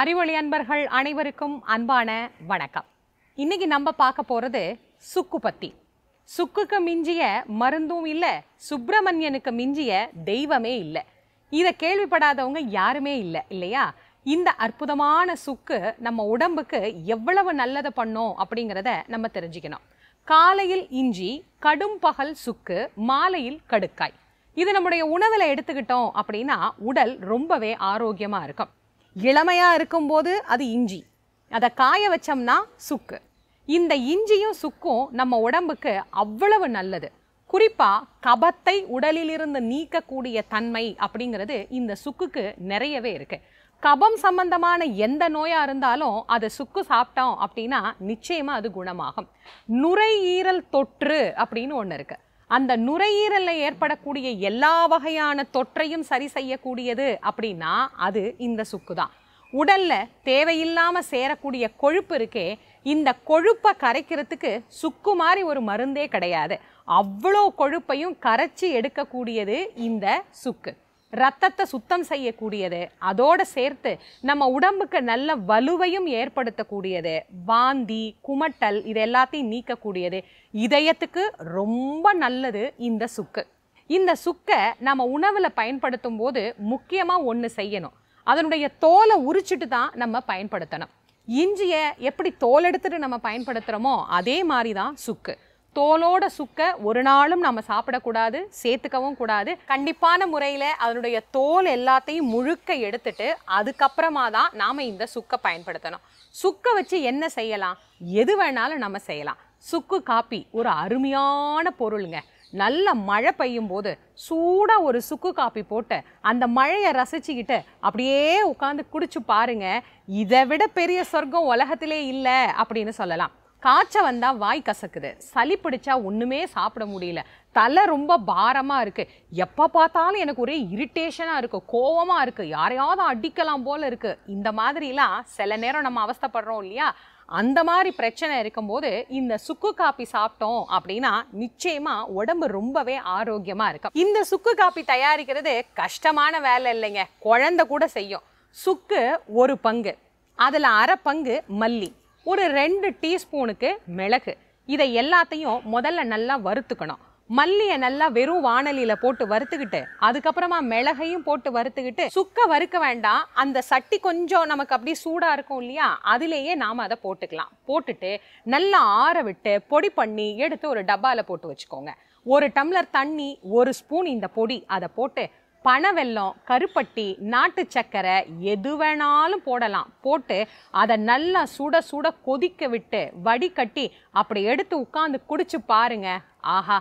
அறிவொளி அன்பர்கள் அனைவருக்கும் அன்பான வணக்கம் இன்னைக்கு நம்ம பார்க்க போகிறது சுக்கு பத்தி சுக்குக்கு மிஞ்சிய மருந்தும் இல்லை சுப்பிரமணியனுக்கு மிஞ்சிய தெய்வமே இல்லை இதை கேள்விப்படாதவங்க யாருமே இல்லை இல்லையா இந்த அற்புதமான சுக்கு நம்ம உடம்புக்கு எவ்வளவு நல்லதை பண்ணோம் அப்படிங்கிறத நம்ம தெரிஞ்சுக்கணும் காலையில் இஞ்சி கடும் பகல் சுக்கு மாலையில் கடுக்காய் இது நம்முடைய உணவில் எடுத்துக்கிட்டோம் அப்படின்னா உடல் ரொம்பவே ஆரோக்கியமாக இருக்கும் இளமையாக இருக்கும்போது அது இஞ்சி அதை காய வச்சோம்னா சுக்கு இந்த இஞ்சியும் சுக்கும் நம்ம உடம்புக்கு அவ்வளவு நல்லது குறிப்பாக கபத்தை உடலிலிருந்து நீக்கக்கூடிய தன்மை அப்படிங்கிறது இந்த சுக்குக்கு நிறையவே இருக்குது கபம் சம்பந்தமான எந்த நோயாக இருந்தாலும் அது சுக்கு சாப்பிட்டோம் அப்படின்னா நிச்சயமாக அது குணமாகும் நுரையீரல் தொற்று அப்படின்னு ஒன்று இருக்குது அந்த நுரையீரலில் ஏற்படக்கூடிய எல்லா வகையான தொற்றையும் சரி செய்யக்கூடியது அப்படின்னா அது இந்த சுக்கு தான் உடலில் தேவையில்லாமல் சேரக்கூடிய கொழுப்பு இருக்கே இந்த கொழுப்பை கரைக்கிறதுக்கு சுக்கு மாதிரி ஒரு மருந்தே கிடையாது அவ்வளோ கொழுப்பையும் கரைச்சி எடுக்கக்கூடியது இந்த சுக்கு ரத்தத்தை சுத்தம் செய்யக்கூடியது அதோடு சேர்த்து நம்ம உடம்புக்கு நல்ல வலுவையும் ஏற்படுத்தக்கூடியது வாந்தி குமட்டல் இது எல்லாத்தையும் நீக்கக்கூடியது இதயத்துக்கு ரொம்ப நல்லது இந்த சுக்கு இந்த சுக்கை நம்ம உணவில் பயன்படுத்தும் போது முக்கியமாக ஒன்று செய்யணும் அதனுடைய தோலை உரிச்சிட்டு தான் நம்ம பயன்படுத்தணும் இஞ்சியை எப்படி தோல் எடுத்துட்டு நம்ம பயன்படுத்துகிறோமோ அதே மாதிரி தான் சுக்கு தோலோட சுக்க ஒரு நாளும் நம்ம சாப்பிடக்கூடாது சேர்த்துக்கவும் கூடாது கண்டிப்பான முறையில் அதனுடைய தோல் எல்லாத்தையும் முழுக்க எடுத்துட்டு அதுக்கப்புறமா தான் நாம் இந்த சுக்கை பயன்படுத்தணும் சுக்கை வச்சு என்ன செய்யலாம் எது வேணாலும் நம்ம செய்யலாம் சுக்கு காப்பி ஒரு அருமையான பொருளுங்க நல்ல மழை பெய்யும் போது சூடாக ஒரு சுக்கு காப்பி போட்டு அந்த மழையை ரசிச்சுக்கிட்டு அப்படியே உட்காந்து குடிச்சு பாருங்க இதை விட பெரிய சொர்க்கம் உலகத்திலே இல்லை அப்படின்னு சொல்லலாம் காய்ச்சல் வந்தால் வாய் கசக்குது சளி பிடிச்சா ஒன்றுமே சாப்பிட முடியல தலை ரொம்ப பாரமாக இருக்குது எப்போ பார்த்தாலும் எனக்கு ஒரே இரிட்டேஷனாக இருக்குது கோவமாக இருக்குது யாரையாவது அடிக்கலாம் போல் இருக்குது இந்த மாதிரிலாம் சில நேரம் நம்ம அவஸ்தப்படுறோம் இல்லையா அந்த மாதிரி பிரச்சனை இருக்கும்போது இந்த சுக்கு காப்பி சாப்பிட்டோம் அப்படின்னா நிச்சயமா உடம்பு ரொம்பவே ஆரோக்கியமா இருக்கும் இந்த சுக்கு காப்பி தயாரிக்கிறது கஷ்டமான வேலை இல்லைங்க குழந்தை கூட செய்யும் சுக்கு ஒரு பங்கு அதில் அரை பங்கு மல்லி ஒரு ரெண்டு டீஸ்பூனுக்கு மிளகு இதை எல்லாத்தையும் முதல்ல நல்லா வறுத்துக்கணும் மல்லியை நல்லா வெறும் வானலியில் போட்டு வறுத்துக்கிட்டு அதுக்கப்புறமா மிளகையும் போட்டு வறுத்துக்கிட்டு சுக்க வறுக்க வேண்டாம் அந்த சட்டி கொஞ்சம் நமக்கு அப்படியே சூடாக இருக்கும் இல்லையா அதுலேயே நாம் அதை போட்டுக்கலாம் போட்டுட்டு நல்லா ஆற விட்டு பொடி பண்ணி எடுத்து ஒரு டப்பாவில் போட்டு வச்சுக்கோங்க ஒரு டம்ளர் தண்ணி ஒரு ஸ்பூன் இந்த பொடி அதை போட்டு பனவெல்லம் கருப்பட்டி நாட்டு சக்கரை எது வேணாலும் போடலாம் போட்டு அதை நல்லா சுட சுட கொதிக்க விட்டு வடிகட்டி அப்படி எடுத்து உட்காந்து குடிச்சு பாருங்க ஆஹா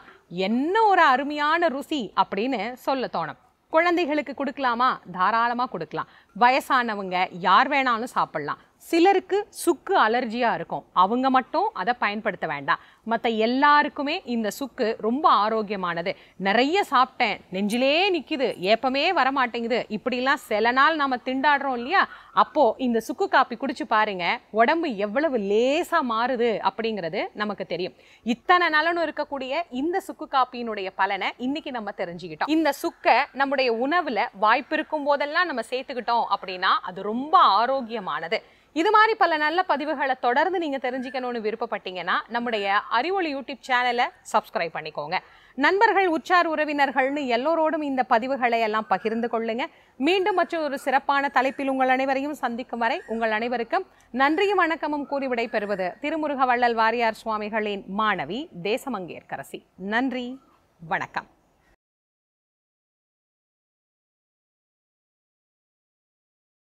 என்ன ஒரு அருமையான ருசி அப்படின்னு சொல்ல தோணும் குழந்தைகளுக்கு கொடுக்கலாமா தாராளமாக கொடுக்கலாம் வயசானவங்க யார் வேணாலும் சாப்பிட்லாம் சிலருக்கு சுக்கு அலர்ஜியாக இருக்கும் அவங்க மட்டும் அதை பயன்படுத்த வேண்டாம் மற்ற எல்லாருக்குமே இந்த சுக்கு ரொம்ப ஆரோக்கியமானது நிறைய சாப்பிட்டேன் நெஞ்சிலே நிற்கிது ஏப்பமே வரமாட்டேங்குது இப்படிலாம் சில நாள் நாம் திண்டாடுறோம் இல்லையா அப்போது இந்த சுக்கு காப்பி குடிச்சு பாருங்க உடம்பு எவ்வளவு லேசாக மாறுது அப்படிங்கிறது நமக்கு தெரியும் இத்தனை நலனும் இருக்கக்கூடிய இந்த சுக்கு காப்பியினுடைய பலனை இன்னைக்கு நம்ம தெரிஞ்சுக்கிட்டோம் இந்த சுக்கை நம்முடைய உணவில் வாய்ப்பு இருக்கும் போதெல்லாம் நம்ம சேர்த்துக்கிட்டோம் அப்படின்னா அது ரொம்ப ஆரோக்கியமானது இது மாதிரி பல நல்ல பதிவுகளை தொடர்ந்து நீங்கள் தெரிஞ்சுக்கணும்னு விருப்பப்பட்டீங்கன்னா நம்முடைய அறிவொளி யூடியூப் சேனலை சப்ஸ்கிரைப் பண்ணிக்கோங்க நண்பர்கள் உற்சார் உறவினர்கள்னு எல்லோரோடும் இந்த பதிவுகளை எல்லாம் பகிர்ந்து கொள்ளுங்க மீண்டும் மற்றும் ஒரு சிறப்பான தலைப்பில் உங்கள் அனைவரையும் சந்திக்கும் வரை உங்கள் அனைவருக்கும் நன்றியும் வணக்கமும் கூறி விடைபெறுவது திருமுருக வள்ளல் வாரியார் சுவாமிகளின் மாணவி தேசமங்கேற்கரசி நன்றி வணக்கம்